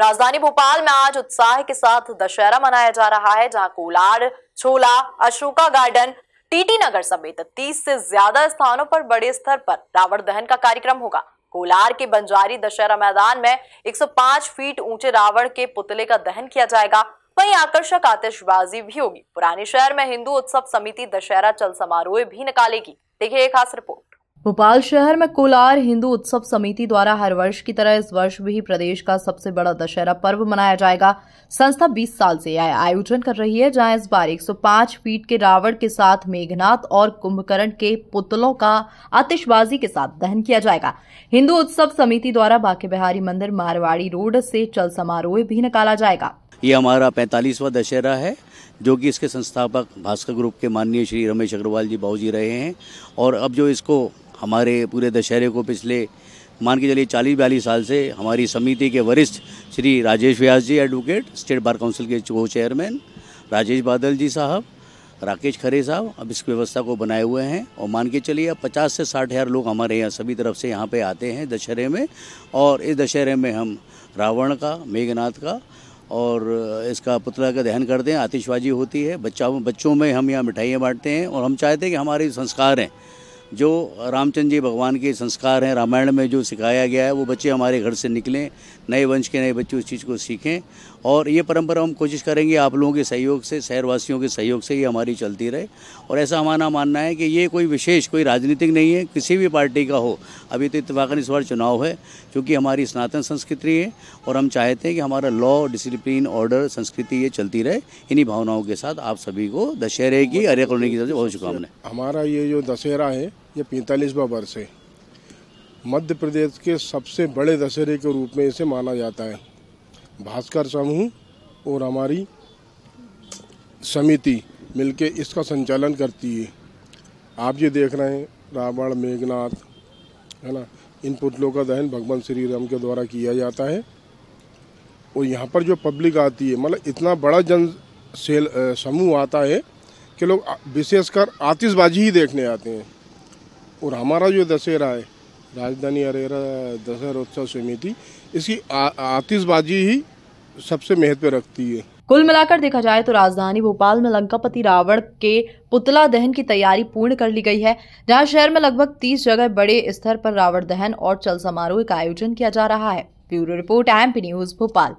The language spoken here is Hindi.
राजधानी भोपाल में आज उत्साह के साथ दशहरा मनाया जा रहा है जहां कोलार छोला अशोका गार्डन टीटी नगर समेत 30 से ज्यादा स्थानों पर बड़े स्तर पर रावण दहन का कार्यक्रम होगा कोलार के बंजारी दशहरा मैदान में 105 फीट ऊंचे रावण के पुतले का दहन किया जाएगा वहीं आकर्षक आतिशबाजी भी होगी पुराने शहर में हिंदू उत्सव समिति दशहरा चल समारोह भी निकालेगी देखिए खास रिपोर्ट भोपाल शहर में कोलार हिंदू उत्सव समिति द्वारा हर वर्ष की तरह इस वर्ष भी प्रदेश का सबसे बड़ा दशहरा पर्व मनाया जाएगा संस्था 20 साल से यह आयोजन कर रही है जहां इस बार 105 फीट के रावण के साथ मेघनाथ और कुंभकर्ण के पुतलों का आतिशबाजी के साथ दहन किया जाएगा हिंदू उत्सव समिति द्वारा बाके बिहारी मंदिर मारवाड़ी रोड से चल समारोह भी निकाला जाएगा ये हमारा पैंतालीसवा दशहरा है जो कि इसके संस्थापक भास्कर ग्रुप के माननीय श्री रमेश अग्रवाल जी बाबू जी रहे हैं और अब जो इसको हमारे पूरे दशहरे को पिछले मान के चलिए चालीस बयालीस साल से हमारी समिति के वरिष्ठ Shri Rajesh Vyas ji advocate state bar council के को चेयरमैन राजेश बादल जी साहब राकेश खरे साहब अब इस व्यवस्था को बनाए हुए हैं और मान के चलिए अब पचास से साठ हज़ार लोग हमारे यहाँ सभी तरफ से यहाँ पे आते हैं दशहरे में और इस दशहरे में हम रावण का मेघनाथ का और इसका पुतला का दहन करते हैं आतिशबाजी होती है बच्चा बच्चों में हम यहाँ मिठाइयाँ बांटते हैं और हम चाहते हैं कि हमारे संस्कार हैं जो रामचंद्र जी भगवान के संस्कार हैं रामायण में जो सिखाया गया है वो बच्चे हमारे घर से निकलें नए वंश के नए बच्चे उस चीज़ को सीखें और ये परंपरा हम कोशिश करेंगे आप लोगों के सहयोग से शहरवासियों के सहयोग से ये हमारी चलती रहे और ऐसा हमारा मानना है कि ये कोई विशेष कोई राजनीतिक नहीं है किसी भी पार्टी का हो अभी तो इतफाक़न इस बार चुनाव है क्योंकि हमारी सनातन संस्कृति है और हम चाहते हैं कि हमारा लॉ डिसिप्लिन ऑर्डर संस्कृति ये चलती रहे इन्हीं भावनाओं के साथ आप सभी को दशहरे की अरे कॉलोनी की तरफ से बहुत शुभकामनाएं हमारा ये जो दशहरा है ये पैंतालीसवा वर्ष है मध्य प्रदेश के सबसे बड़े दशहरे के रूप में इसे माना जाता है भास्कर समूह और हमारी समिति मिलके इसका संचालन करती है आप ये देख रहे हैं रावण मेघनाथ है ना इन पुतलों का दहन भगवान श्री राम के द्वारा किया जाता है और यहाँ पर जो पब्लिक आती है मतलब इतना बड़ा जन सेल समूह आता है कि लोग विशेषकर आतिशबाजी ही देखने आते हैं और हमारा जो दशहरा है राजधानी अरेरा दशहरा उत्सव समिति इसकी आतिशबाजी ही सबसे महत्व रखती है कुल मिलाकर देखा जाए तो राजधानी भोपाल में लंकापति रावण के पुतला दहन की तैयारी पूर्ण कर ली गई है जहां शहर में लगभग 30 जगह बड़े स्तर पर रावण दहन और चल समारोह का आयोजन किया जा रहा है bureau report M news Bhopal